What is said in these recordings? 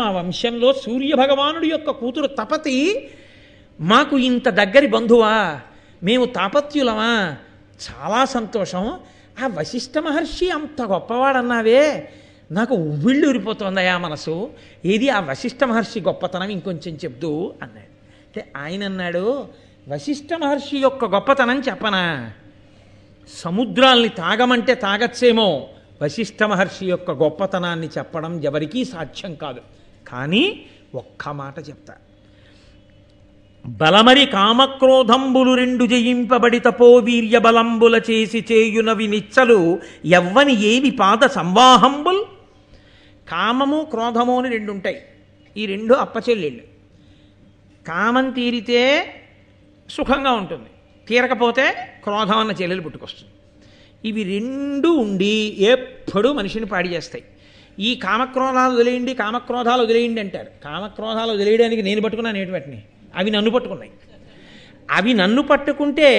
మా వంశంలో సూర్యభగవానుడి యొక్క కూతురు తపతి మాకు ఇంత దగ్గరి బంధువా మేము తాపత్యులమా చాలా సంతోషం ఆ వశిష్ఠ మహర్షి అంత గొప్పవాడన్నావే నాకు ఉమిళ్ళు ఉరిపోతుందయా మనసు ఏది ఆ వశిష్ఠ మహర్షి గొప్పతనం ఇంకొంచెం చెప్దు అన్నాడు అంటే ఆయన అన్నాడు వశిష్ఠ మహర్షి యొక్క గొప్పతనం చెప్పనా సముద్రాల్ని తాగమంటే తాగచ్చేమో వశిష్ఠ మహర్షి యొక్క గొప్పతనాన్ని చెప్పడం ఎవరికీ సాధ్యం కాదు కానీ ఒక్క మాట చెప్తా బలమరి కామక్రోధంబులు రెండు జయింపబడి తపో బలంబుల చేసి చేయునవి నిచ్చలు ఎవ్వని ఏవి పాద సంవాహంబుల్ కామము క్రోధము అని రెండు ఉంటాయి ఈ రెండు అప్పచెల్లెళ్ళు కామం తీరితే సుఖంగా ఉంటుంది తీరకపోతే క్రోధం అన్న చెల్లెలు పుట్టుకొస్తుంది ఇవి రెండు ఉండి ఎప్పుడూ మనిషిని పాడి చేస్తాయి ఈ కామక్రోధాలు వదిలేయండి కామక్రోధాలు వదిలేయండి అంటారు కామక్రోధాలు వదిలేయడానికి నేను పట్టుకున్నాను ఏటి వాటిని అవి నన్ను పట్టుకున్నాయి అవి నన్ను పట్టుకుంటే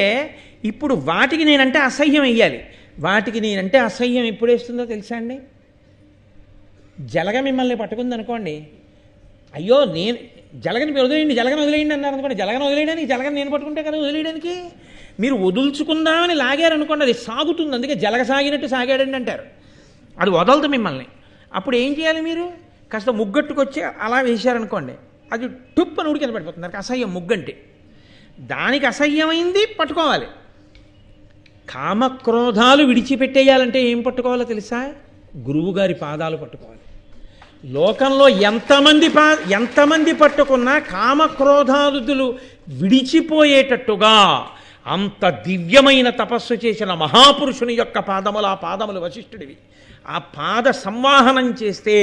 ఇప్పుడు వాటికి నేనంటే అసహ్యం వేయాలి వాటికి నేనంటే అసహ్యం ఎప్పుడు వేస్తుందో తెలుసా అండి జలగ మిమ్మల్ని పట్టుకుంది అనుకోండి అయ్యో నేను జలగని వదిలేయండి జలగని వదిలేయండి అన్నారు అనుకోండి జలగని వదిలేయడానికి జలగని నేను పట్టుకుంటే కదా వదిలేయడానికి మీరు వదులుచుకుందామని లాగారనుకోండి అది సాగుతుంది అందుకే జలగ సాగినట్టు సాగాడండి అంటారు అది వదలదు మిమ్మల్ని అప్పుడు ఏం చేయాలి మీరు కాస్త ముగ్గట్టుకొచ్చి అలా వేశారనుకోండి అది టుప్ అని ఉడికి పడిపోతుంది దానికి అసహ్యం ముగ్గంటే దానికి అసహ్యమైంది పట్టుకోవాలి కామక్రోధాలు విడిచిపెట్టేయాలంటే ఏం పట్టుకోవాలో తెలుసా గురువుగారి పాదాలు పట్టుకోవాలి లోకంలో ఎంతమంది పా ఎంతమంది పట్టుకున్నా కామక్రోధాదులు విడిచిపోయేటట్టుగా అంత దివ్యమైన తపస్సు చేసిన మహాపురుషుని యొక్క పాదములు ఆ పాదములు వశిష్ఠుడివి ఆ పాద సంవాహనం చేస్తే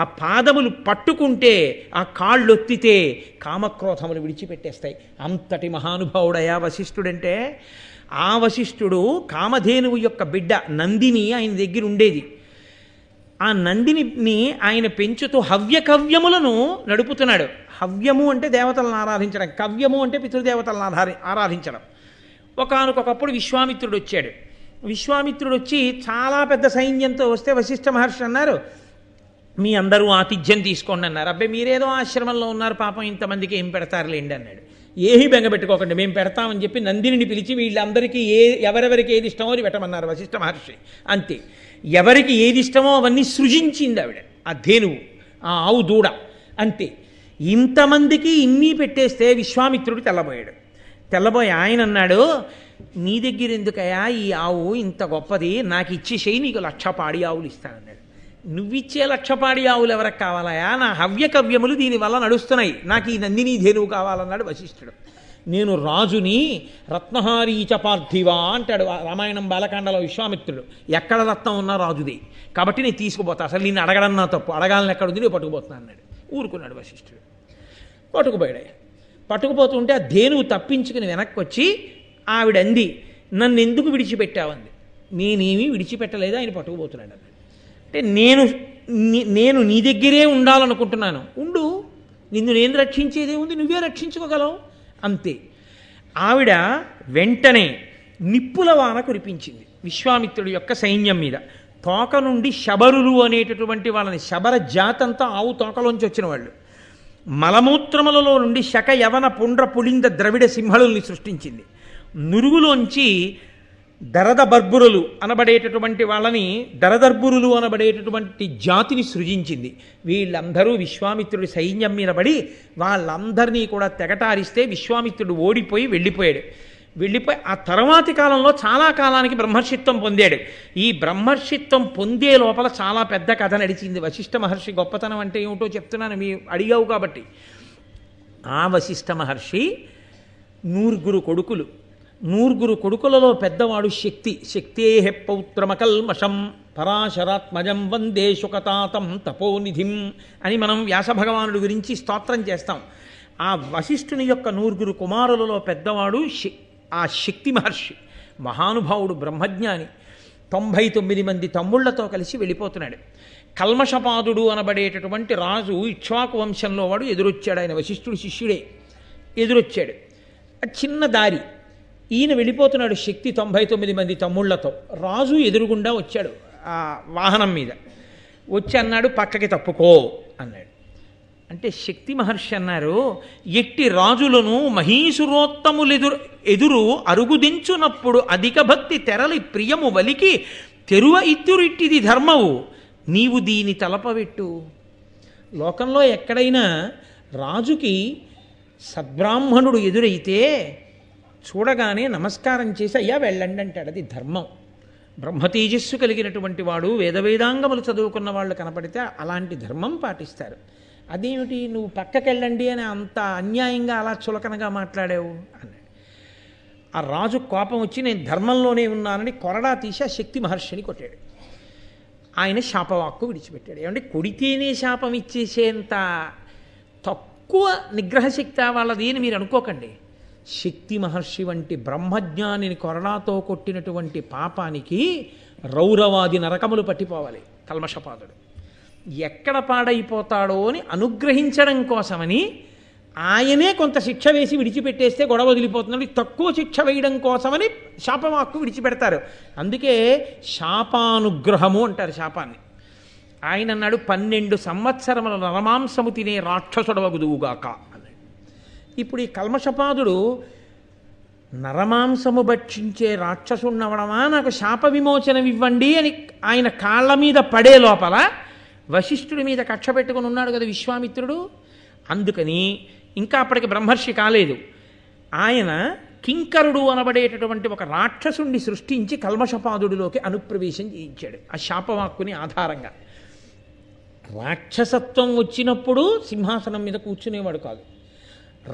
ఆ పాదములు పట్టుకుంటే ఆ కాళ్ళొత్తితే కామక్రోధములు విడిచిపెట్టేస్తాయి అంతటి మహానుభావుడయా వశిష్ఠుడంటే ఆ వశిష్ఠుడు కామధేనువు యొక్క బిడ్డ నందిని ఆయన దగ్గర ఉండేది ఆ నందిని ఆయన పెంచుతూ హవ్యకవ్యములను నడుపుతున్నాడు హవ్యము అంటే దేవతలను ఆరాధించడం కవ్యము అంటే పితృదేవతలను ఆరాధించడం ఒకనకొకప్పుడు విశ్వామిత్రుడు వచ్చాడు విశ్వామిత్రుడు వచ్చి చాలా పెద్ద సైన్యంతో వస్తే వశిష్ఠ మహర్షి అన్నారు మీ అందరూ ఆతిథ్యం తీసుకోండి అన్నారు అబ్బాయి మీరేదో ఆశ్రమంలో ఉన్నారు పాపం ఇంతమందికి ఏం పెడతారు లేండి అన్నాడు ఏమీ బెంగపెట్టుకోకండి మేము పెడతామని చెప్పి నందిని పిలిచి వీళ్ళందరికీ ఏ ఎవరెవరికి ఏది ఇష్టమో అది పెట్టమన్నారు వశిష్ఠ మహర్షి అంతే ఎవరికి ఏది ఇష్టమో అవన్నీ సృజించింది ఆవిడ ఆ ధేనువు ఆ ఆవు దూడ అంతే ఇంతమందికి ఇన్ని పెట్టేస్తే విశ్వామిత్రుడు తెల్లబోయాడు తెల్లబోయి ఆయన అన్నాడు నీ దగ్గర ఎందుకయ్యా ఈ ఆవు ఇంత గొప్పది నాకు ఇచ్చేసేయి నీకు లక్ష పాడి ఆవులు ఇస్తానన్నాడు నువ్విచ్చే లక్ష పాడి ఆవులు ఎవరికి కావాలయా నా హవ్యకవ్యములు దీనివల్ల నడుస్తున్నాయి నాకు ఈ నందిని ధేనువు కావాలన్నాడు వశిష్ఠుడు నేను రాజుని రత్నహారీచ పార్థివా అంటాడు రామాయణం బాలకాండలో విశ్వామిత్రుడు ఎక్కడ రత్నం ఉన్నా రాజుది కాబట్టి నేను తీసుకుపోతా అసలు నేను అడగడం నా తప్పు అడగాలని ఎక్కడుంది నేను పట్టుకుపోతున్నా అన్నాడు ఊరుకున్నాడు వశిష్ఠుడు పట్టుకుపోయాడు పట్టుకుపోతుంటే ఆ ధేనువు తప్పించుకుని వెనక్కి వచ్చి ఆవిడ అంది నన్ను ఎందుకు విడిచిపెట్టావంది నేనేమీ విడిచిపెట్టలేదు ఆయన పట్టుకుపోతున్నాడు అంటే నేను నేను నీ దగ్గరే ఉండాలనుకుంటున్నాను ఉండు నిన్ను నేను రక్షించేదే ఉంది నువ్వే రక్షించుకోగలవు అంతే ఆవిడ వెంటనే నిప్పుల వాన కురిపించింది విశ్వామిత్రుడి యొక్క సైన్యం మీద తోక నుండి శబరులు అనేటటువంటి వాళ్ళని శబర జాతంతా ఆవు తోకలోంచి వచ్చిన వాళ్ళు మలమూత్రములలో నుండి శక యవన పుండ్ర పులింద ద్రవిడ సింహళుల్ని సృష్టించింది నురుగులోంచి దరద బర్బురులు అనబడేటటువంటి వాళ్ళని దరదర్బురులు అనబడేటటువంటి జాతిని సృజించింది వీళ్ళందరూ విశ్వామిత్రుడి సైన్యం మీద పడి వాళ్ళందరినీ కూడా తెగటారిస్తే విశ్వామిత్రుడు ఓడిపోయి వెళ్ళిపోయాడు వెళ్ళిపోయి ఆ తర్వాతి కాలంలో చాలా కాలానికి బ్రహ్మర్షిత్వం పొందాడు ఈ బ్రహ్మర్షిత్వం పొందే లోపల చాలా పెద్ద కథ నడిచింది వశిష్ఠ మహర్షి గొప్పతనం అంటే ఏమిటో చెప్తున్నాను మీ అడిగావు కాబట్టి ఆ వశిష్ఠ మహర్షి నూరుగురు కొడుకులు నూరుగురు కొడుకులలో పెద్దవాడు శక్తి శక్తే పౌత్రమకల్మషం పరాశరాత్మజం వందే శుకతాతం తపోనిధిం అని మనం వ్యాసభగవానుడు గురించి స్తోత్రం చేస్తాం ఆ వశిష్ఠుని యొక్క నూరుగురు కుమారులలో పెద్దవాడు ఆ శక్తి మహర్షి మహానుభావుడు బ్రహ్మజ్ఞాని తొంభై తొమ్మిది మంది తమ్ముళ్లతో కలిసి వెళ్ళిపోతున్నాడు కల్మషపాదుడు అనబడేటటువంటి రాజు ఇక్ష్వాకు వంశంలో వాడు ఎదురొచ్చాడు ఆయన వశిష్ఠుడు శిష్యుడే ఎదురొచ్చాడు చిన్న దారి ఈయన వెళ్ళిపోతున్నాడు శక్తి తొంభై తొమ్మిది మంది తమ్ముళ్లతో రాజు ఎదురుగుండా వచ్చాడు ఆ వాహనం మీద వచ్చి అన్నాడు పక్కకి తప్పుకో అన్నాడు అంటే శక్తి మహర్షి అన్నారు ఎట్టి రాజులను మహీసురోత్తములెదురు ఎదురు అరుగుదించునప్పుడు అధిక భక్తి తెరలి ప్రియము వలికి తెరువ ఇత్తురిట్టిది ధర్మవు నీవు దీని తలపవెట్టు లోకంలో ఎక్కడైనా రాజుకి సద్బ్రాహ్మణుడు ఎదురైతే చూడగానే నమస్కారం చేసి అయ్యా వెళ్ళండి అంటాడు అది ధర్మం బ్రహ్మ తేజస్సు కలిగినటువంటి వాడు వేదవేదాంగములు చదువుకున్న వాళ్ళు కనపడితే అలాంటి ధర్మం పాటిస్తారు అదేమిటి నువ్వు పక్కకెళ్ళండి అని అంత అన్యాయంగా అలా చులకనగా మాట్లాడావు అన్నాడు ఆ రాజు కోపం వచ్చి నేను ధర్మంలోనే ఉన్నానని కొరడా తీసి ఆ శక్తి మహర్షిని కొట్టాడు ఆయన శాపవాక్కు విడిచిపెట్టాడు ఏమంటే కొడితేనే శాపం ఇచ్చేసేంత తక్కువ నిగ్రహశక్తి వాళ్ళది అని మీరు అనుకోకండి శక్తి మహర్షి వంటి బ్రహ్మజ్ఞానిని కొరడాతో కొట్టినటువంటి పాపానికి రౌరవాది నరకములు పట్టిపోవాలి కల్మషపాదుడు ఎక్కడ పాడైపోతాడో అని అనుగ్రహించడం కోసమని ఆయనే కొంత శిక్ష వేసి విడిచిపెట్టేస్తే గొడవ వదిలిపోతున్నాడు తక్కువ శిక్ష వేయడం కోసమని శాపవాక్కు విడిచిపెడతారు అందుకే శాపానుగ్రహము అంటారు శాపాన్ని ఆయన అన్నాడు పన్నెండు సంవత్సరముల నరమాంసము తినే రాక్షసుడవగుదువుగాక అన్నాడు ఇప్పుడు ఈ కల్మషపాదుడు నరమాంసము భక్షించే అవడమా నాకు శాప ఇవ్వండి అని ఆయన కాళ్ళ మీద పడే లోపల వశిష్ఠుడి మీద కక్ష పెట్టుకుని ఉన్నాడు కదా విశ్వామిత్రుడు అందుకని ఇంకా అప్పటికి బ్రహ్మర్షి కాలేదు ఆయన కింకరుడు అనబడేటటువంటి ఒక రాక్షసుణ్ణి సృష్టించి కల్మషపాదుడిలోకి అనుప్రవేశం చేయించాడు ఆ శాపవాక్కుని ఆధారంగా రాక్షసత్వం వచ్చినప్పుడు సింహాసనం మీద కూర్చునేవాడు కాదు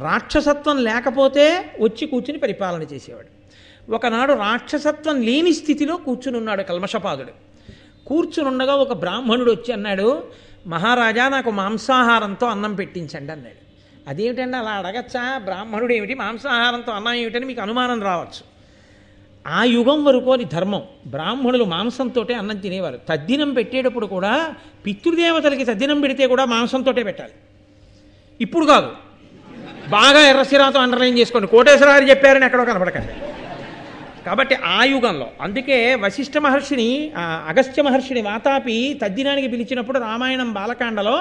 రాక్షసత్వం లేకపోతే వచ్చి కూర్చుని పరిపాలన చేసేవాడు ఒకనాడు రాక్షసత్వం లేని స్థితిలో కూర్చునున్నాడు కల్మషపాదుడు కూర్చునుండగా ఒక బ్రాహ్మణుడు వచ్చి అన్నాడు మహారాజా నాకు మాంసాహారంతో అన్నం పెట్టించండి అన్నాడు అదేమిటండి అలా అడగచ్చా బ్రాహ్మణుడు ఏమిటి మాంసాహారంతో అన్నం ఏమిటని మీకు అనుమానం రావచ్చు ఆ యుగం వరకు అది ధర్మం బ్రాహ్మణులు మాంసంతో అన్నం తినేవారు తద్దినం పెట్టేటప్పుడు కూడా పితృదేవతలకి తద్దినం పెడితే కూడా మాంసంతో పెట్టాలి ఇప్పుడు కాదు బాగా ఎర్రసిరాతో అండర్లైన్ చేసుకోండి కోటేశ్వరారు చెప్పారని ఎక్కడో కనపడకండి కాబట్టి ఆ యుగంలో అందుకే వశిష్ఠ మహర్షిని అగస్త్య మహర్షిని వాతాపి తద్దినానికి పిలిచినప్పుడు రామాయణం బాలకాండలో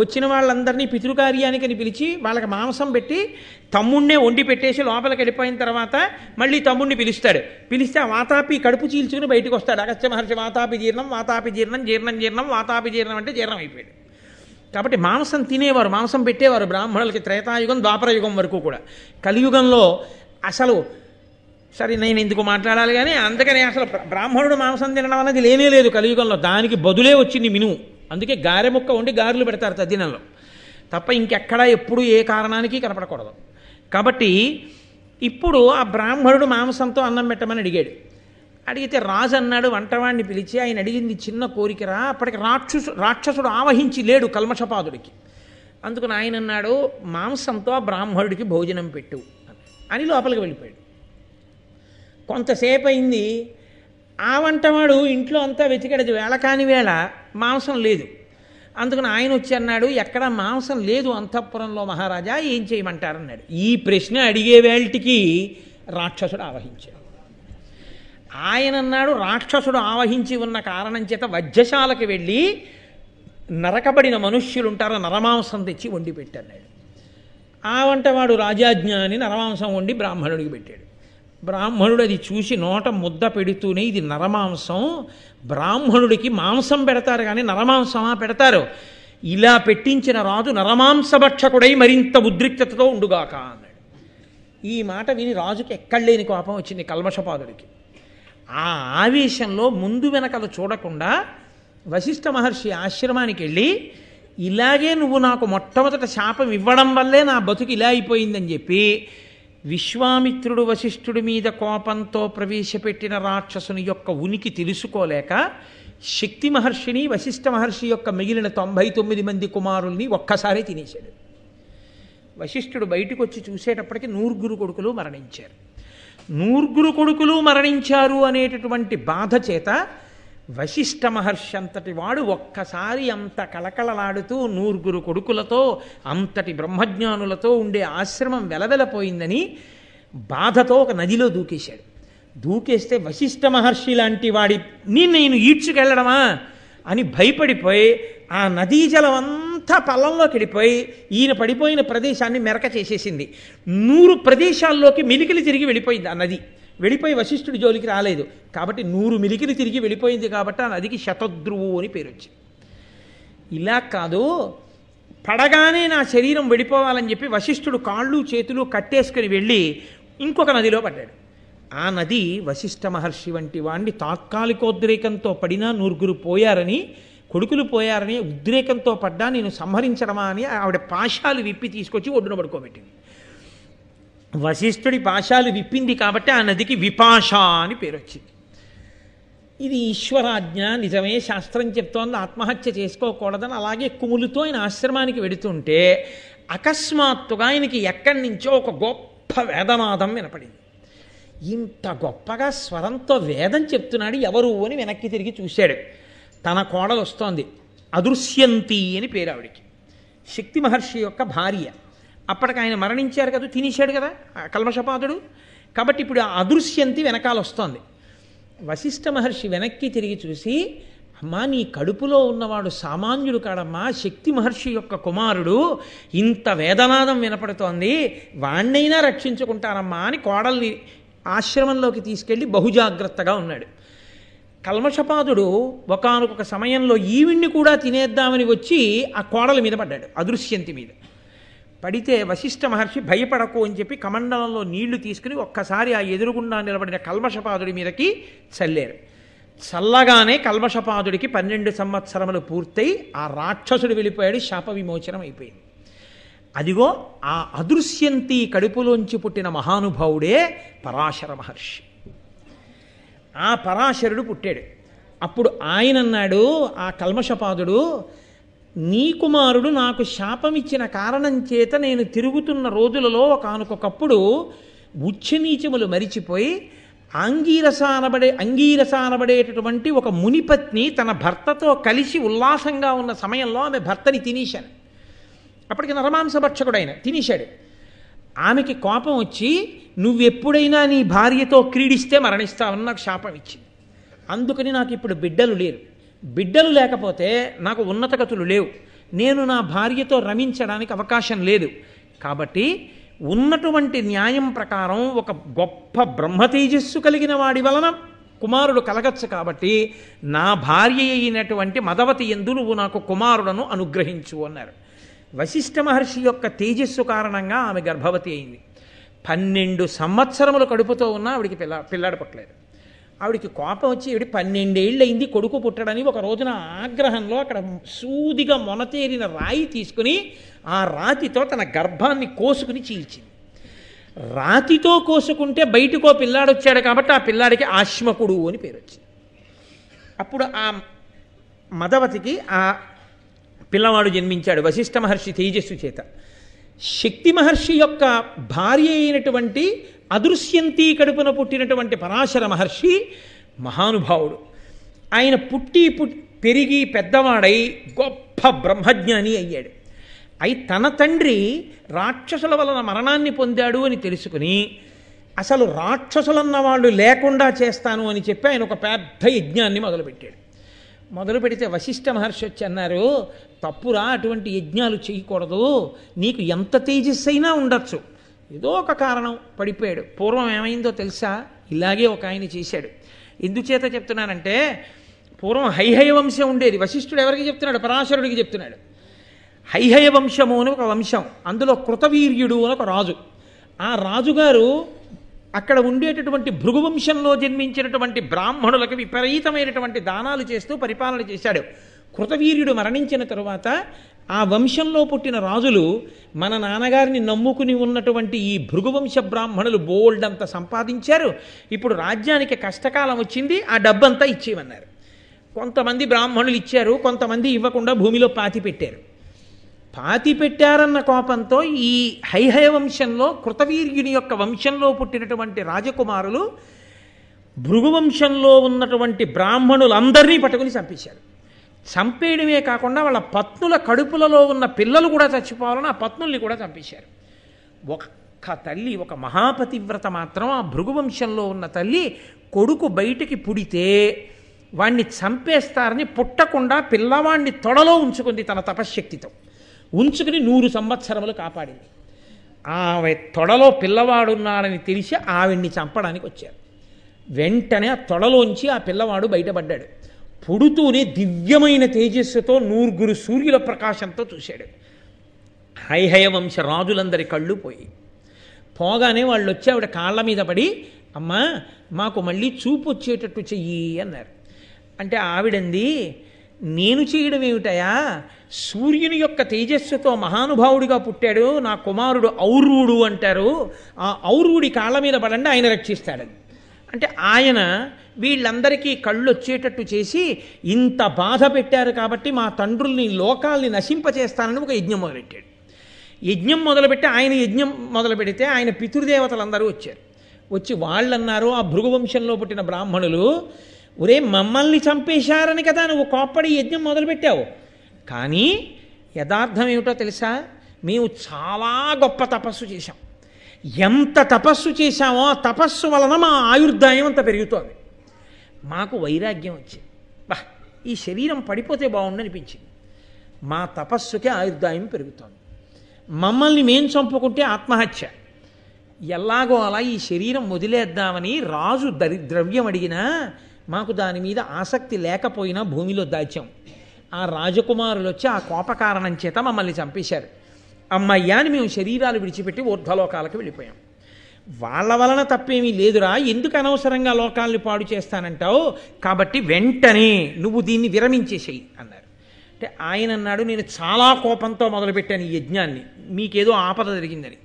వచ్చిన వాళ్ళందరినీ పితృకార్యానికని పిలిచి వాళ్ళకి మాంసం పెట్టి తమ్ముణ్ణే వండి పెట్టేసి లోపలికి వెళ్ళిపోయిన తర్వాత మళ్ళీ తమ్ముణ్ణి పిలుస్తాడు పిలిస్తే వాతాపి కడుపు చీల్చుకుని బయటకు వస్తాడు అగస్త్య మహర్షి వాతాపి జీర్ణం వాతాపి జీర్ణం జీర్ణం జీర్ణం వాతాపి జీర్ణం అంటే జీర్ణం అయిపోయాడు కాబట్టి మాంసం తినేవారు మాంసం పెట్టేవారు బ్రాహ్మణులకి త్రేతాయుగం ద్వాపరయుగం వరకు కూడా కలియుగంలో అసలు సరే నేను ఎందుకు మాట్లాడాలి కానీ అందుకనే అసలు బ్రాహ్మణుడు మాంసం తినడం అనేది లేనే లేదు కలియుగంలో దానికి బదులే వచ్చింది మినుము అందుకే గారె ముక్క ఉండి గారెలు పెడతారు తద్దినంలో తప్ప ఇంకెక్కడా ఎప్పుడు ఏ కారణానికి కనపడకూడదు కాబట్టి ఇప్పుడు ఆ బ్రాహ్మణుడు మాంసంతో అన్నం పెట్టమని అడిగాడు అడిగితే రాజు అన్నాడు వంటవాడిని పిలిచి ఆయన అడిగింది చిన్న కోరికరా అప్పటికి రాక్షసు రాక్షసుడు ఆవహించి లేడు కల్మషపాదుడికి అందుకని ఆయన అన్నాడు మాంసంతో బ్రాహ్మణుడికి భోజనం పెట్టు అని లోపలికి వెళ్ళిపోయాడు కొంతసేపు అయింది ఆ వంటవాడు ఇంట్లో అంతా వెతికడదు వేళ కాని వేళ మాంసం లేదు అందుకని ఆయన వచ్చి అన్నాడు ఎక్కడ మాంసం లేదు అంతఃపురంలో మహారాజా ఏం చేయమంటారన్నాడు ఈ ప్రశ్న అడిగే వేళటికి రాక్షసుడు ఆవహించాడు ఆయన అన్నాడు రాక్షసుడు ఆవహించి ఉన్న కారణం చేత వజ్రశాలకు వెళ్ళి నరకబడిన మనుష్యులు ఉంటారు నరమాంసం తెచ్చి వండి పెట్టన్నాడు ఆ వంటవాడు రాజాజ్ఞాని నరమాంసం వండి బ్రాహ్మణుడికి పెట్టాడు బ్రాహ్మణుడు అది చూసి నోట ముద్ద పెడుతూనే ఇది నరమాంసం బ్రాహ్మణుడికి మాంసం పెడతారు కానీ నరమాంసమా పెడతారు ఇలా పెట్టించిన రాజు నరమాంసభక్షకుడై మరింత ఉద్రిక్తతతో ఉండుగాక అన్నాడు ఈ మాట విని రాజుకి ఎక్కడలేని కోపం వచ్చింది కల్మషపాదుడికి ఆ ఆవేశంలో ముందు వెనకలు చూడకుండా వశిష్ఠ మహర్షి ఆశ్రమానికి వెళ్ళి ఇలాగే నువ్వు నాకు మొట్టమొదట శాపం ఇవ్వడం వల్లే నా బతుకు ఇలా అయిపోయిందని చెప్పి విశ్వామిత్రుడు వశిష్ఠుడి మీద కోపంతో ప్రవేశపెట్టిన రాక్షసుని యొక్క ఉనికి తెలుసుకోలేక శక్తి మహర్షిని వశిష్ఠ మహర్షి యొక్క మిగిలిన తొంభై తొమ్మిది మంది కుమారుల్ని ఒక్కసారే తినేశాడు వశిష్ఠుడు బయటకు వచ్చి చూసేటప్పటికి నూరుగురు కొడుకులు మరణించారు నూరుగురు కొడుకులు మరణించారు అనేటటువంటి బాధ చేత వశిష్ట మహర్షి అంతటి వాడు ఒక్కసారి అంత కళకళలాడుతూ నూరుగురు కొడుకులతో అంతటి బ్రహ్మజ్ఞానులతో ఉండే ఆశ్రమం వెలవెలపోయిందని బాధతో ఒక నదిలో దూకేశాడు దూకేస్తే వశిష్ట మహర్షి లాంటి వాడిని నేను ఈడ్చుకెళ్ళడమా అని భయపడిపోయి ఆ నదీ జలం అంతా పల్లంలోకి వెళ్ళిపోయి ఈయన పడిపోయిన ప్రదేశాన్ని మెరక చేసేసింది నూరు ప్రదేశాల్లోకి మిలికిలి తిరిగి వెళ్ళిపోయింది ఆ నది వెళ్ళిపోయి వశిష్ఠుడి జోలికి రాలేదు కాబట్టి నూరు మిలికిలు తిరిగి వెళ్ళిపోయింది కాబట్టి ఆ నదికి శతద్రువు అని పేరు వచ్చింది ఇలా కాదు పడగానే నా శరీరం వెళ్ళిపోవాలని చెప్పి వశిష్ఠుడు కాళ్ళు చేతులు కట్టేసుకుని వెళ్ళి ఇంకొక నదిలో పడ్డాడు ఆ నది వశిష్ఠ మహర్షి వంటి వాణ్ణి తాత్కాలికోద్రేకంతో పడినా నూరుగురు పోయారని కొడుకులు పోయారని ఉద్రేకంతో పడ్డా నేను సంహరించడమా అని ఆవిడ పాశాలు విప్పి తీసుకొచ్చి ఒడ్డున పడుకోబెట్టింది వశిష్ఠుడి పాశాలు విప్పింది కాబట్టి ఆ నదికి విపాష అని పేరు వచ్చింది ఇది ఈశ్వరాజ్ఞ నిజమే శాస్త్రం చెప్తోంది ఆత్మహత్య చేసుకోకూడదని అలాగే కుములుతో ఆయన ఆశ్రమానికి వెడుతుంటే అకస్మాత్తుగా ఆయనకి ఎక్కడి నుంచో ఒక గొప్ప వేదనాదం వినపడింది ఇంత గొప్పగా స్వరంతో వేదం చెప్తున్నాడు ఎవరు అని వెనక్కి తిరిగి చూశాడు తన కోడలు వస్తోంది అదృశ్యంతి అని పేరు ఆవిడికి శక్తి మహర్షి యొక్క భార్య అప్పటికి ఆయన మరణించారు కదా తినేశాడు కదా కల్మషపాదుడు కాబట్టి ఇప్పుడు ఆ అదృశ్యంతి వెనకాల వస్తోంది వశిష్ఠ మహర్షి వెనక్కి తిరిగి చూసి అమ్మా నీ కడుపులో ఉన్నవాడు సామాన్యుడు కాడమ్మా శక్తి మహర్షి యొక్క కుమారుడు ఇంత వేదనాదం వినపడుతోంది వాణ్ణైనా రక్షించుకుంటానమ్మా అని కోడల్ని ఆశ్రమంలోకి తీసుకెళ్ళి బహుజాగ్రత్తగా ఉన్నాడు కల్మషపాదుడు ఒకనొక సమయంలో ఈవిణ్ణి కూడా తినేద్దామని వచ్చి ఆ కోడల మీద పడ్డాడు అదృశ్యంతి మీద పడితే వశిష్ఠ మహర్షి భయపడకు అని చెప్పి కమండలంలో నీళ్లు తీసుకుని ఒక్కసారి ఆ ఎదురుగుండా నిలబడిన కల్మషపాదుడి మీదకి చల్లారు చల్లగానే కల్మషపాదుడికి పన్నెండు సంవత్సరములు పూర్తయి ఆ రాక్షసుడు వెళ్ళిపోయాడు శాప విమోచనం అయిపోయింది అదిగో ఆ అదృశ్యంతి కడుపులోంచి పుట్టిన మహానుభావుడే పరాశర మహర్షి ఆ పరాశరుడు పుట్టాడు అప్పుడు ఆయనన్నాడు ఆ కల్మషపాదుడు నీ కుమారుడు నాకు శాపమిచ్చిన కారణం చేత నేను తిరుగుతున్న రోజులలో ఒకనకొకప్పుడు ఉచ్చనీచములు మరిచిపోయి అంగీరసానబడే అంగీరసానబడేటటువంటి ఒక మునిపత్ని తన భర్తతో కలిసి ఉల్లాసంగా ఉన్న సమయంలో ఆమె భర్తని తినేశాను అప్పటికి నరమాంసభక్షకుడైన తినేశాడు ఆమెకి కోపం వచ్చి నువ్వెప్పుడైనా నీ భార్యతో క్రీడిస్తే మరణిస్తావని నాకు శాపం ఇచ్చింది అందుకని నాకు ఇప్పుడు బిడ్డలు లేరు బిడ్డలు లేకపోతే నాకు ఉన్నతగతులు లేవు నేను నా భార్యతో రమించడానికి అవకాశం లేదు కాబట్టి ఉన్నటువంటి న్యాయం ప్రకారం ఒక గొప్ప బ్రహ్మ తేజస్సు కలిగిన వాడి వలన కుమారుడు కలగచ్చు కాబట్టి నా భార్య అయినటువంటి మదవతి ఎందు నువ్వు నాకు కుమారుడను అనుగ్రహించు అన్నారు వశిష్ఠ మహర్షి యొక్క తేజస్సు కారణంగా ఆమె గర్భవతి అయింది పన్నెండు సంవత్సరములు కడుపుతో ఉన్నా ఆవిడికి పిల్ల పిల్లాడు ఆవిడికి కోపం వచ్చి ఆవిడ పన్నెండేళ్ళు అయింది కొడుకు పుట్టడని ఒక రోజున ఆగ్రహంలో అక్కడ సూదిగా మొనతేరిన రాయి తీసుకుని ఆ రాతితో తన గర్భాన్ని కోసుకుని చీల్చింది రాతితో కోసుకుంటే బయటకో పిల్లాడు వచ్చాడు కాబట్టి ఆ పిల్లాడికి ఆశ్మకుడు అని పేరు వచ్చింది అప్పుడు ఆ మదవతికి ఆ పిల్లవాడు జన్మించాడు వశిష్ఠ మహర్షి తేజస్సు చేత శక్తి మహర్షి యొక్క భార్య అయినటువంటి అదృశ్యంతి కడుపున పుట్టినటువంటి పరాశర మహర్షి మహానుభావుడు ఆయన పుట్టి పుట్టి పెరిగి పెద్దవాడై గొప్ప బ్రహ్మజ్ఞాని అయ్యాడు అయి తన తండ్రి రాక్షసుల వలన మరణాన్ని పొందాడు అని తెలుసుకుని అసలు రాక్షసులన్న వాళ్ళు లేకుండా చేస్తాను అని చెప్పి ఆయన ఒక పెద్ద యజ్ఞాన్ని మొదలుపెట్టాడు మొదలు పెడితే వశిష్ఠ మహర్షి వచ్చి అన్నారు తప్పురా అటువంటి యజ్ఞాలు చేయకూడదు నీకు ఎంత తేజస్సైనా ఉండొచ్చు ఏదో ఒక కారణం పడిపోయాడు పూర్వం ఏమైందో తెలుసా ఇలాగే ఒక ఆయన చేశాడు ఎందుచేత చెప్తున్నానంటే పూర్వం హైహయ వంశం ఉండేది వశిష్ఠుడు ఎవరికి చెప్తున్నాడు పరాశరుడికి చెప్తున్నాడు హైహయ వంశము అని ఒక వంశం అందులో కృతవీర్యుడు అని ఒక రాజు ఆ రాజుగారు అక్కడ ఉండేటటువంటి భృగువంశంలో జన్మించినటువంటి బ్రాహ్మణులకు విపరీతమైనటువంటి దానాలు చేస్తూ పరిపాలన చేశాడు కృతవీర్యుడు మరణించిన తరువాత ఆ వంశంలో పుట్టిన రాజులు మన నాన్నగారిని నమ్ముకుని ఉన్నటువంటి ఈ భృగువంశ బ్రాహ్మణులు బోల్డంతా సంపాదించారు ఇప్పుడు రాజ్యానికి కష్టకాలం వచ్చింది ఆ డబ్బంతా ఇచ్చేయమన్నారు కొంతమంది బ్రాహ్మణులు ఇచ్చారు కొంతమంది ఇవ్వకుండా భూమిలో పాతి పెట్టారు పాతి పెట్టారన్న కోపంతో ఈ హైహయ వంశంలో కృతవీర్యుని యొక్క వంశంలో పుట్టినటువంటి రాజకుమారులు భృగువంశంలో ఉన్నటువంటి బ్రాహ్మణులందరినీ పట్టుకుని చంపేశారు చంపేయడమే కాకుండా వాళ్ళ పత్నుల కడుపులలో ఉన్న పిల్లలు కూడా చచ్చిపోవాలని ఆ పత్నుల్ని కూడా చంపేశారు ఒక్క తల్లి ఒక మహాపతివ్రత మాత్రం ఆ భృగువంశంలో ఉన్న తల్లి కొడుకు బయటికి పుడితే వాణ్ణి చంపేస్తారని పుట్టకుండా పిల్లవాణ్ణి తొడలో ఉంచుకుంది తన తపశ్శక్తితో ఉంచుకుని నూరు సంవత్సరములు కాపాడింది ఆమె తొడలో పిల్లవాడున్నాడని తెలిసి ఆవిడ్ని చంపడానికి వచ్చారు వెంటనే ఆ తొడలోంచి ఆ పిల్లవాడు బయటపడ్డాడు పుడుతూనే దివ్యమైన తేజస్సుతో నూరుగురు సూర్యుల ప్రకాశంతో చూశాడు వంశ రాజులందరి కళ్ళు పోయి పోగానే వాళ్ళు వచ్చి ఆవిడ కాళ్ళ మీద పడి అమ్మా మాకు మళ్ళీ చూపు వచ్చేటట్టు చెయ్యి అన్నారు అంటే ఆవిడంది నేను చేయడం ఏమిటయా సూర్యుని యొక్క తేజస్సుతో మహానుభావుడిగా పుట్టాడు నా కుమారుడు ఔర్వుడు అంటారు ఆ ఔర్వుడి కాళ్ళ మీద పడండి ఆయన రక్షిస్తాడని అంటే ఆయన వీళ్ళందరికీ కళ్ళు వచ్చేటట్టు చేసి ఇంత బాధ పెట్టారు కాబట్టి మా తండ్రుల్ని లోకాల్ని నశింపచేస్తానని ఒక యజ్ఞం మొదలెట్టాడు యజ్ఞం మొదలుపెట్టి ఆయన యజ్ఞం మొదలు పెడితే ఆయన పితృదేవతలందరూ వచ్చారు వచ్చి వాళ్ళన్నారు ఆ భృగువంశంలో పుట్టిన బ్రాహ్మణులు ఒరే మమ్మల్ని చంపేశారని కదా నువ్వు కోప్పడి యజ్ఞం మొదలుపెట్టావు కానీ యథార్థం ఏమిటో తెలుసా మేము చాలా గొప్ప తపస్సు చేశాం ఎంత తపస్సు చేశామో ఆ తపస్సు వలన మా ఆయుర్దాయం అంత పెరుగుతోంది మాకు వైరాగ్యం వచ్చింది బా ఈ శరీరం పడిపోతే బాగుండనిపించింది మా తపస్సుకే ఆయుర్దాయం పెరుగుతోంది మమ్మల్ని మేం చంపుకుంటే ఆత్మహత్య ఎలాగో అలా ఈ శరీరం వదిలేద్దామని రాజు దరి ద్రవ్యం అడిగినా మాకు దాని మీద ఆసక్తి లేకపోయినా భూమిలో దాచాం ఆ రాజకుమారులు వచ్చి ఆ కోపకారణం చేత మమ్మల్ని చంపేశారు అమ్మయ్యా మేము శరీరాలు విడిచిపెట్టి ఊర్ధ్వలోకాలకు వెళ్ళిపోయాం వాళ్ళ వలన తప్పేమీ లేదురా ఎందుకు అనవసరంగా లోకాల్ని పాడు చేస్తానంటావు కాబట్టి వెంటనే నువ్వు దీన్ని విరమించేసేయి అన్నారు అంటే ఆయన అన్నాడు నేను చాలా కోపంతో మొదలుపెట్టాను ఈ యజ్ఞాన్ని మీకేదో ఆపద జరిగిందని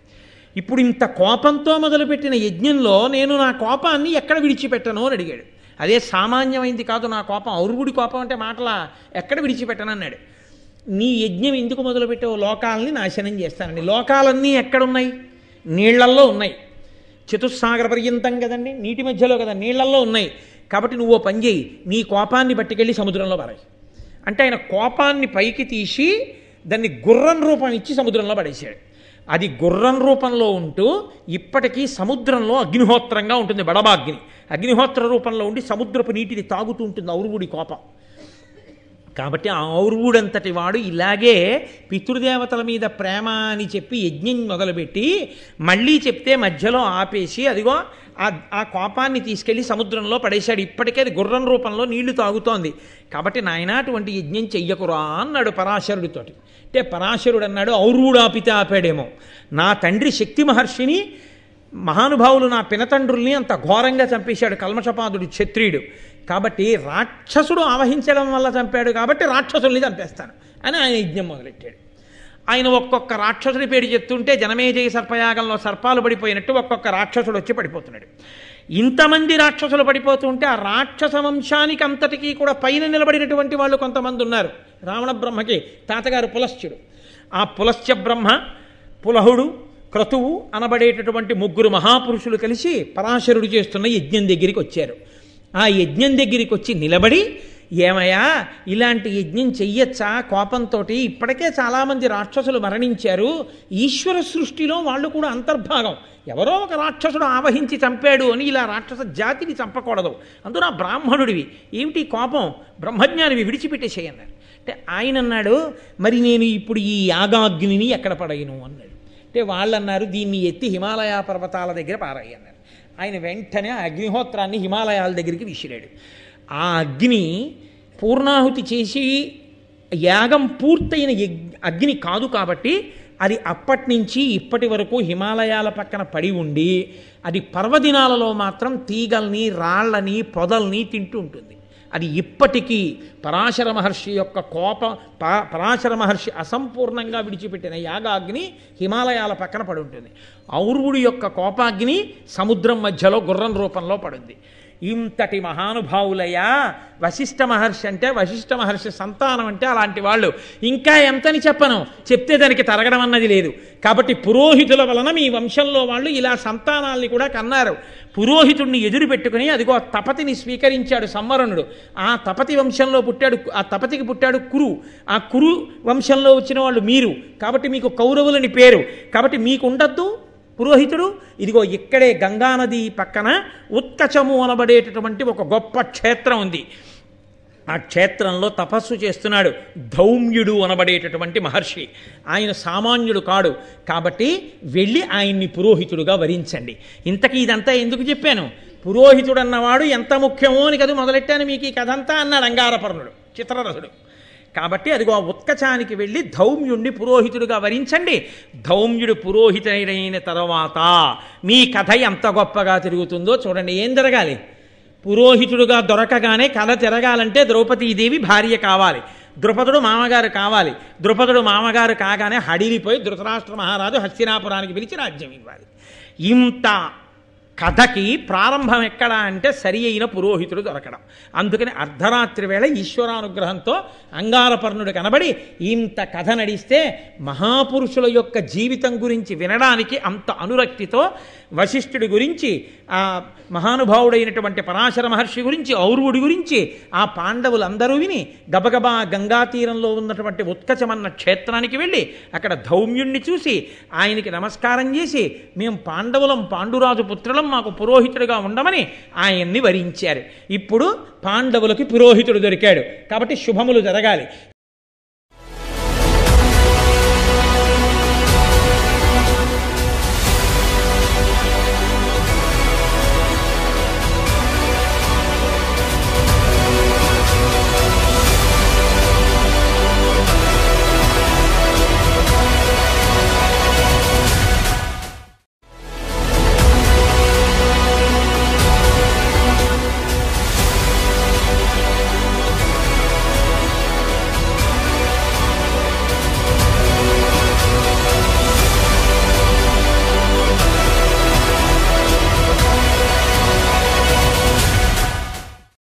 ఇప్పుడు ఇంత కోపంతో మొదలుపెట్టిన యజ్ఞంలో నేను నా కోపాన్ని ఎక్కడ విడిచిపెట్టను అని అడిగాడు అదే సామాన్యమైంది కాదు నా కోపం ఔరుగుడి కోపం అంటే మాటల ఎక్కడ విడిచిపెట్టను అన్నాడు నీ యజ్ఞం ఎందుకు మొదలుపెట్టావు లోకాలని నాశనం చేస్తానండి లోకాలన్నీ ఎక్కడున్నాయి నీళ్లల్లో ఉన్నాయి చతుస్సాగర పర్యంతం కదండి నీటి మధ్యలో కదా నీళ్లల్లో ఉన్నాయి కాబట్టి నువ్వు పని చేయి నీ కోపాన్ని పట్టుకెళ్ళి సముద్రంలో పడాయి అంటే ఆయన కోపాన్ని పైకి తీసి దాన్ని గుర్రం రూపం ఇచ్చి సముద్రంలో పడేసాడు అది గుర్రం రూపంలో ఉంటూ ఇప్పటికీ సముద్రంలో అగ్నిహోత్రంగా ఉంటుంది బడబాగ్ని అగ్నిహోత్ర రూపంలో ఉండి సముద్రపు నీటిని తాగుతూ ఉంటుంది ఔరువుడి కోపం కాబట్టి ఔర్వుడంతటి వాడు ఇలాగే పితృదేవతల మీద ప్రేమ అని చెప్పి యజ్ఞం మొదలుపెట్టి మళ్ళీ చెప్తే మధ్యలో ఆపేసి అదిగో ఆ కోపాన్ని తీసుకెళ్లి సముద్రంలో పడేశాడు ఇప్పటికే అది గుర్రం రూపంలో నీళ్లు తాగుతోంది కాబట్టి నాయన అటువంటి యజ్ఞం చెయ్యకురా అన్నాడు పరాశరుడితోటి అంటే పరాశరుడు అన్నాడు ఆపితే ఆపాడేమో నా తండ్రి శక్తి మహర్షిని మహానుభావులు నా పినతండ్రుల్ని అంత ఘోరంగా చంపేశాడు కల్మషపాదుడు క్షత్రియుడు కాబట్టి రాక్షసుడు ఆవహించడం వల్ల చంపాడు కాబట్టి రాక్షసుల్ని చంపేస్తాను అని ఆయన యజ్ఞం మొదలెట్టాడు ఆయన ఒక్కొక్క రాక్షసుడి పేరు చెప్తుంటే జనమేజయ సర్పయాగంలో సర్పాలు పడిపోయినట్టు ఒక్కొక్క రాక్షసుడు వచ్చి పడిపోతున్నాడు ఇంతమంది రాక్షసులు పడిపోతుంటే ఆ రాక్షస వంశానికి అంతటికీ కూడా పైన నిలబడినటువంటి వాళ్ళు కొంతమంది ఉన్నారు రావణ బ్రహ్మకి తాతగారు పులశ్చుడు ఆ పులశ్చ బ్రహ్మ పులహుడు క్రతువు అనబడేటటువంటి ముగ్గురు మహాపురుషులు కలిసి పరాశరుడు చేస్తున్న యజ్ఞం దగ్గరికి వచ్చారు ఆ యజ్ఞం దగ్గరికి వచ్చి నిలబడి ఏమయ్యా ఇలాంటి యజ్ఞం చెయ్యొచ్చా కోపంతో ఇప్పటికే చాలామంది రాక్షసులు మరణించారు ఈశ్వర సృష్టిలో వాళ్ళు కూడా అంతర్భాగం ఎవరో ఒక రాక్షసుడు ఆవహించి చంపాడు అని ఇలా రాక్షస జాతిని చంపకూడదు అందున బ్రాహ్మణుడివి ఏమిటి కోపం బ్రహ్మజ్ఞానివి విడిచిపెట్టేసేయి అన్నారు అంటే ఆయన అన్నాడు మరి నేను ఇప్పుడు ఈ యాగాగ్నిని ఎక్కడ పడయను అన్నాడు అంటే వాళ్ళు అన్నారు దీన్ని ఎత్తి హిమాలయ పర్వతాల దగ్గర పారాయి అన్నారు ఆయన వెంటనే అగ్నిహోత్రాన్ని హిమాలయాల దగ్గరికి విసిరాడు ఆ అగ్ని పూర్ణాహుతి చేసి యాగం పూర్తయిన అగ్ని కాదు కాబట్టి అది అప్పటి నుంచి ఇప్పటి వరకు హిమాలయాల పక్కన పడి ఉండి అది పర్వదినాలలో మాత్రం తీగల్ని రాళ్ళని పొదల్ని తింటూ ఉంటుంది అది ఇప్పటికీ పరాశర మహర్షి యొక్క కోప పరాశర మహర్షి అసంపూర్ణంగా విడిచిపెట్టిన యాగాగ్ని హిమాలయాల పక్కన ఉంటుంది ఔర్వుడి యొక్క కోపాగ్ని సముద్రం మధ్యలో గుర్రం రూపంలో పడుంది ఇంతటి మహానుభావులయ్యా వశిష్ట మహర్షి అంటే వశిష్ట మహర్షి సంతానం అంటే అలాంటి వాళ్ళు ఇంకా ఎంతని చెప్పను చెప్తే దానికి తరగడం అన్నది లేదు కాబట్టి పురోహితుల వలన మీ వంశంలో వాళ్ళు ఇలా సంతానాల్ని కూడా కన్నారు పురోహితుడిని ఎదురు పెట్టుకుని అదిగో తపతిని స్వీకరించాడు సంవరణుడు ఆ తపతి వంశంలో పుట్టాడు ఆ తపతికి పుట్టాడు కురు ఆ కురు వంశంలో వచ్చిన వాళ్ళు మీరు కాబట్టి మీకు కౌరవులని పేరు కాబట్టి మీకు ఉండద్దు పురోహితుడు ఇదిగో ఇక్కడే గంగానది పక్కన ఉత్కచము అనబడేటటువంటి ఒక గొప్ప క్షేత్రం ఉంది ఆ క్షేత్రంలో తపస్సు చేస్తున్నాడు ధౌమ్యుడు అనబడేటటువంటి మహర్షి ఆయన సామాన్యుడు కాడు కాబట్టి వెళ్ళి ఆయన్ని పురోహితుడుగా వరించండి ఇంతకీ ఇదంతా ఎందుకు చెప్పాను పురోహితుడు అన్నవాడు ఎంత ముఖ్యమో అని కదా మొదలెట్టాను మీకు ఈ కథంతా అన్నాడు అంగారపర్ణుడు చిత్రరథుడు కాబట్టి అదిగో ఉత్కచానికి వెళ్ళి ధౌమ్యుణ్ణి పురోహితుడిగా వరించండి ధౌమ్యుడు పురోహితుడైన తర్వాత మీ కథ ఎంత గొప్పగా తిరుగుతుందో చూడండి ఏం జరగాలి పురోహితుడుగా దొరకగానే కథ తిరగాలంటే ద్రౌపదీదేవి భార్య కావాలి ద్రుపదుడు మామగారు కావాలి ద్రుపదుడు మామగారు కాగానే హడిలిపోయి ధృతరాష్ట్ర మహారాజు హస్తినాపురానికి పిలిచి రాజ్యం ఇవ్వాలి ఇంత కథకి ప్రారంభం ఎక్కడ అంటే సరి అయిన పురోహితుడు దొరకడం అందుకని అర్ధరాత్రి వేళ ఈశ్వరానుగ్రహంతో అంగారపర్ణుడు కనబడి ఇంత కథ నడిస్తే మహాపురుషుల యొక్క జీవితం గురించి వినడానికి అంత అనురక్తితో వశిష్ఠుడి గురించి ఆ మహానుభావుడైనటువంటి పరాశర మహర్షి గురించి ఔర్వుడి గురించి ఆ పాండవులందరూ విని గబగబా గంగా తీరంలో ఉన్నటువంటి ఉత్కచమన్న క్షేత్రానికి వెళ్ళి అక్కడ ధౌమ్యుణ్ణి చూసి ఆయనకి నమస్కారం చేసి మేము పాండవులం పాండురాజు పుత్రులం మాకు పురోహితుడిగా ఉండమని ఆయన్ని వరించారు ఇప్పుడు పాండవులకి పురోహితుడు దొరికాడు కాబట్టి శుభములు జరగాలి